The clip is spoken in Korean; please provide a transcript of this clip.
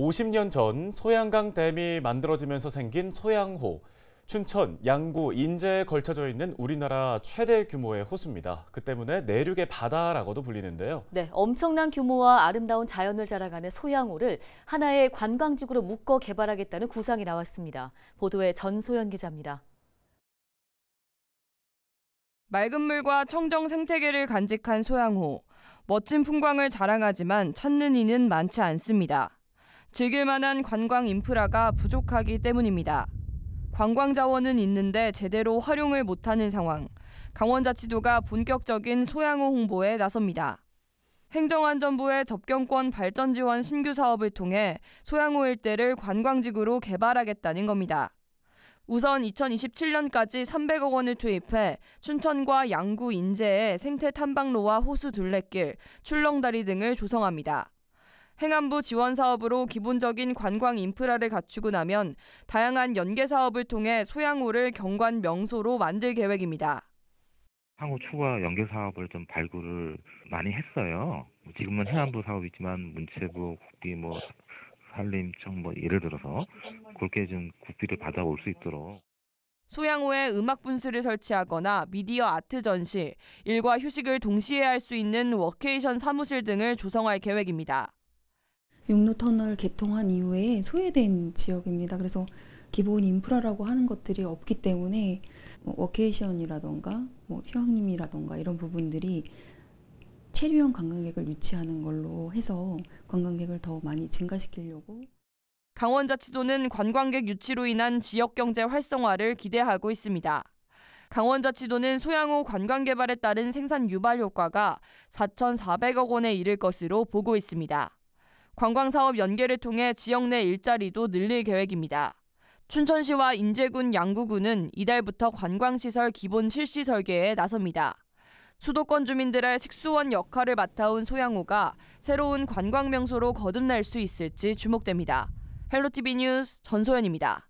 50년 전 소양강 댐이 만들어지면서 생긴 소양호, 춘천, 양구, 인제에 걸쳐져 있는 우리나라 최대 규모의 호수입니다. 그 때문에 내륙의 바다라고도 불리는데요. 네, 엄청난 규모와 아름다운 자연을 자랑하는 소양호를 하나의 관광지구로 묶어 개발하겠다는 구상이 나왔습니다. 보도에 전소연 기자입니다. 맑은 물과 청정 생태계를 간직한 소양호. 멋진 풍광을 자랑하지만 찾는 이는 많지 않습니다. 즐길 만한 관광 인프라가 부족하기 때문입니다. 관광 자원은 있는데 제대로 활용을 못하는 상황. 강원자치도가 본격적인 소양호 홍보에 나섭니다. 행정안전부의 접경권 발전 지원 신규 사업을 통해 소양호 일대를 관광지구로 개발하겠다는 겁니다. 우선 2027년까지 300억 원을 투입해 춘천과 양구 인제에 생태 탐방로와 호수 둘레길, 출렁다리 등을 조성합니다. 행안부 지원 사업으로 기본적인 관광 인프라를 갖추고 나면 다양한 연계 사업을 통해 소양호를 경관 명소로 만들 계획입니다. 향후 추가 연계 사업을 좀 발굴을 많이 했어요. 뭐 지금은 해안부 사업이지만 문체부, 국비, 뭐 산림청 뭐 예를 들어서 그렇게 좀 국비를 받아올 수 있도록. 소양호에 음악 분수를 설치하거나 미디어 아트 전시, 일과 휴식을 동시에 할 수 있는 워케이션 사무실 등을 조성할 계획입니다. 육로터널 개통한 이후에 소외된 지역입니다. 그래서 기본 인프라라고 하는 것들이 없기 때문에 뭐 워케이션이라던가 뭐 휴양림이라던가 이런 부분들이 체류형 관광객을 유치하는 걸로 해서 관광객을 더 많이 증가시키려고 강원자치도는 관광객 유치로 인한 지역 경제 활성화를 기대하고 있습니다. 강원자치도는 소양호 관광개발에 따른 생산 유발 효과가 4,400억 원에 이를 것으로 보고 있습니다. 관광사업 연계를 통해 지역 내 일자리도 늘릴 계획입니다. 춘천시와 인제군 양구군은 이달부터 관광시설 기본 실시 설계에 나섭니다. 수도권 주민들의 식수원 역할을 맡아온 소양호가 새로운 관광 명소로 거듭날 수 있을지 주목됩니다. 헬로티비 뉴스 전소연입니다.